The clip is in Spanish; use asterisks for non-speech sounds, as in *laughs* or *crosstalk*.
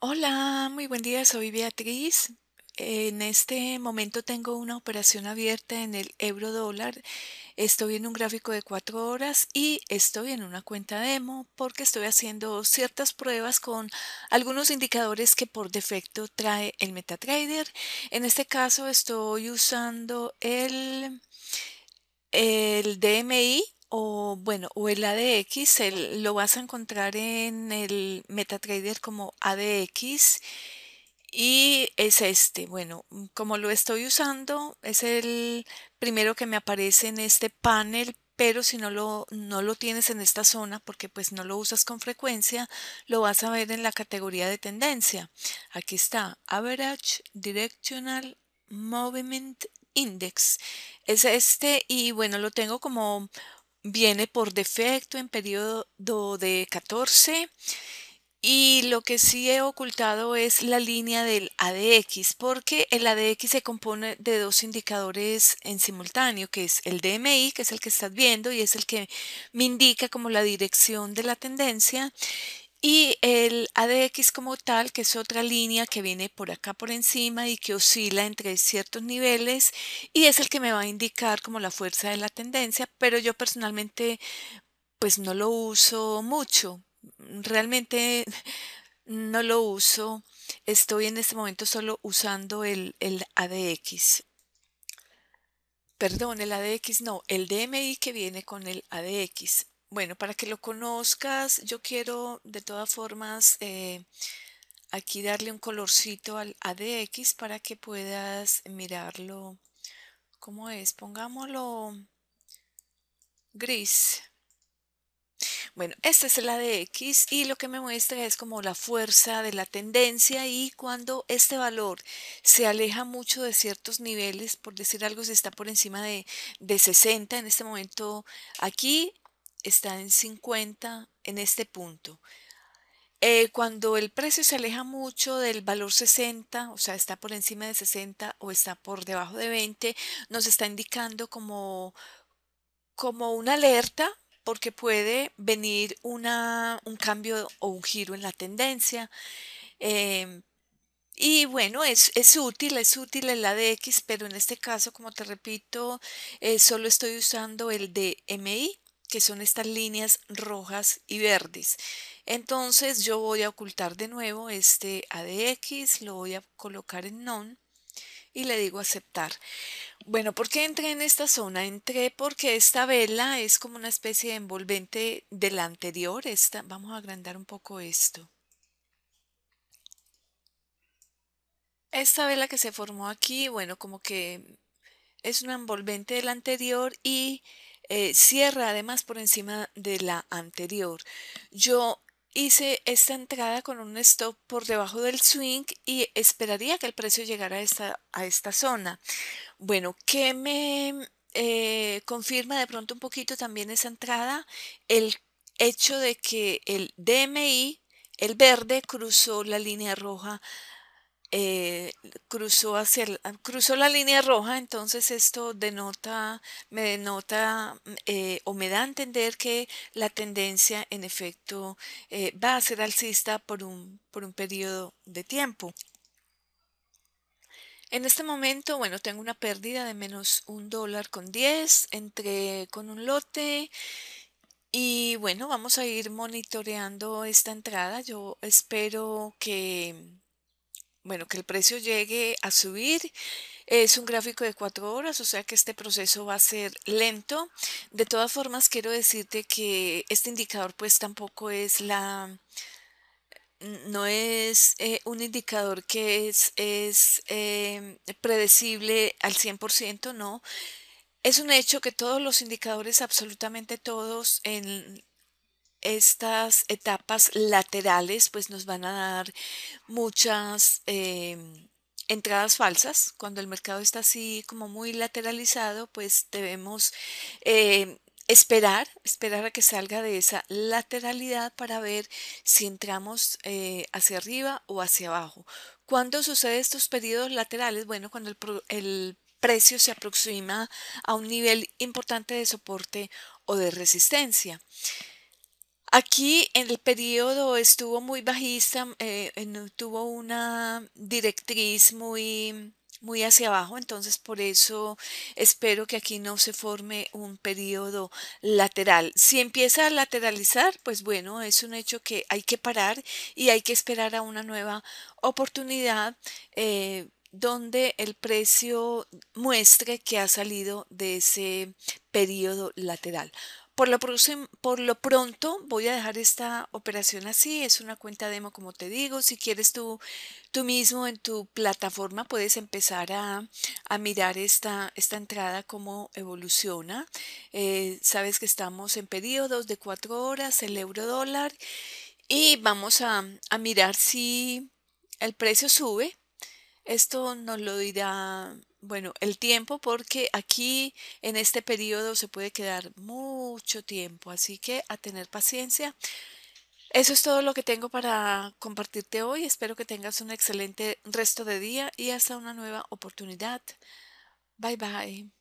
Hola, muy buen día, soy Beatriz. En este momento tengo una operación abierta en el euro dólar. Estoy en un gráfico de cuatro horas y estoy en una cuenta demo porque estoy haciendo ciertas pruebas con algunos indicadores que por defecto trae el MetaTrader. En este caso estoy usando el, el DMI o bueno, o el ADX lo vas a encontrar en el MetaTrader como ADX y es este. Bueno, como lo estoy usando, es el primero que me aparece en este panel, pero si no lo, no lo tienes en esta zona porque pues no lo usas con frecuencia, lo vas a ver en la categoría de tendencia. Aquí está, Average Directional Movement Index. Es este y bueno, lo tengo como viene por defecto en periodo de 14 y lo que sí he ocultado es la línea del ADX, porque el ADX se compone de dos indicadores en simultáneo, que es el DMI, que es el que estás viendo y es el que me indica como la dirección de la tendencia, y el ADX como tal, que es otra línea que viene por acá por encima y que oscila entre ciertos niveles y es el que me va a indicar como la fuerza de la tendencia, pero yo personalmente pues no lo uso mucho. Realmente *laughs* no lo uso. Estoy en este momento solo usando el, el ADX. Perdón, el ADX no, el DMI que viene con el ADX. Bueno, para que lo conozcas, yo quiero de todas formas eh, aquí darle un colorcito al ADX para que puedas mirarlo. ¿Cómo es? Pongámoslo gris. Bueno, este es el ADX y lo que me muestra es como la fuerza de la tendencia y cuando este valor se aleja mucho de ciertos niveles, por decir algo, se está por encima de, de 60 en este momento aquí está en 50 en este punto. Eh, cuando el precio se aleja mucho del valor 60, o sea, está por encima de 60 o está por debajo de 20, nos está indicando como, como una alerta porque puede venir una, un cambio o un giro en la tendencia. Em, y bueno, es, es, útil, es útil el ADX, pero en este caso, como te repito, eh, solo estoy usando el de DMI que son estas líneas rojas y verdes. Entonces yo voy a ocultar de nuevo este ADX, lo voy a colocar en None y le digo aceptar. Bueno, ¿por qué entré en esta zona? Entré porque esta vela es como una especie de envolvente de la anterior. Esta, vamos a agrandar un poco esto. Esta vela que se formó aquí, bueno, como que es una envolvente de la anterior y eh, cierra además por encima de la anterior. Yo hice esta entrada con un stop por debajo del swing y esperaría que el precio llegara a esta, a esta zona. Bueno, ¿qué me eh, confirma de pronto un poquito también esa entrada? El hecho de que el DMI, el verde, cruzó la línea roja eh, cruzó, hacia ah, cruzó la línea roja, entonces esto denota, me denota mm, eh, o me da a entender que la tendencia en efecto eh, va a ser alcista por un, por un periodo de tiempo. En este momento, bueno, tengo una pérdida de menos un dólar con 10, entré con un lote y bueno, vamos a ir monitoreando esta entrada. Yo espero que bueno, que el precio llegue a subir. Es un gráfico de cuatro horas, o sea que este proceso va a ser lento. De todas formas, quiero decirte que este indicador pues tampoco es la... No es eh, un indicador que es, es eh, predecible al 100%, no. Es un hecho que todos los indicadores, absolutamente todos en estas etapas laterales pues nos van a dar muchas em, entradas falsas. Cuando el mercado está así como muy lateralizado pues debemos em, esperar, esperar a que salga de esa lateralidad para ver si entramos eh, hacia arriba o hacia abajo. cuando sucede estos periodos laterales? Bueno, cuando el precio se aproxima a un nivel importante de soporte o de resistencia. Aquí en el periodo estuvo muy bajista, mm, eh, tuvo una directriz muy, muy hacia abajo, entonces por eso espero que aquí no se forme un periodo lateral. Si empieza a lateralizar, pues bueno, es un hecho que hay que parar y hay que esperar a una nueva oportunidad. Eh, donde el precio muestre que ha salido de ese periodo lateral. Por lo, pronto voy a dejar esta operación así, es una cuenta demo como te digo, si quieres tú, tú mismo en tu plataforma puedes empezar a, mirar esta, entrada, cómo evoluciona. Eh, sabes que estamos en periodos de cuatro horas, el euro dólar, y vamos a, a mirar si el precio sube. Esto nos lo dirá bueno, el tiempo, porque aquí en este periodo se puede quedar mucho tiempo, así que a tener paciencia. Eso es todo lo que tengo para compartirte hoy. Espero que tengas un excelente resto de día y hasta una nueva oportunidad. Bye bye.